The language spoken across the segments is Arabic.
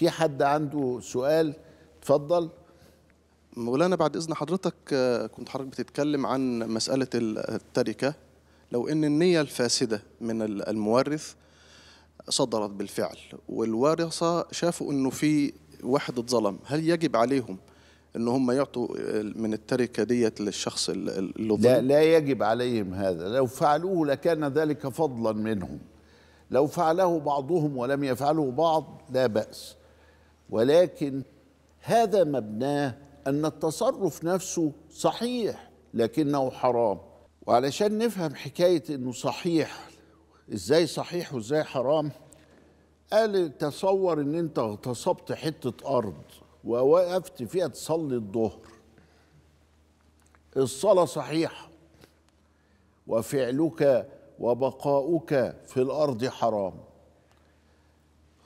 في حد عنده سؤال اتفضل مولانا بعد اذن حضرتك آه، كنت حضرتك بتتكلم عن مساله التركه لو ان النيه الفاسده من المورث صدرت بالفعل والورثه شافوا انه في واحد اتظلم هل يجب عليهم ان هم يعطوا من التركه ديت للشخص اللي ظلم لا لا يجب عليهم هذا لو فعلوه لكان ذلك فضلا منهم لو فعله بعضهم ولم يفعله بعض لا باس ولكن هذا مبناه ان التصرف نفسه صحيح لكنه حرام وعلشان نفهم حكايه انه صحيح ازاي صحيح وازاي حرام قال تصور ان انت اغتصبت حته ارض ووقفت فيها تصلي الظهر الصلاه صحيحه وفعلك وبقاؤك في الارض حرام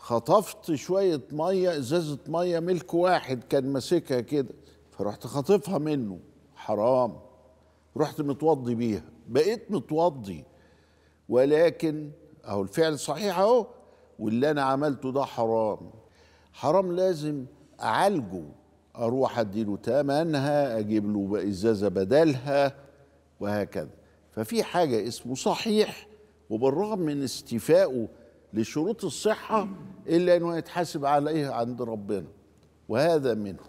خطفت شويه ميه ازازه ميه ملك واحد كان ماسكها كده فرحت خاطفها منه حرام رحت متوضي بيها بقيت متوضي ولكن اهو الفعل صحيح اهو واللي انا عملته ده حرام حرام لازم اعالجه اروح اديله تمنها اجيب له ازازه بدلها وهكذا ففي حاجه اسمه صحيح وبالرغم من استيفائه لشروط الصحة إلا أنه يتحاسب عليه عند ربنا وهذا منه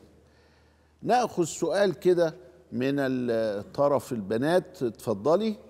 نأخذ سؤال كده من الطرف البنات اتفضلي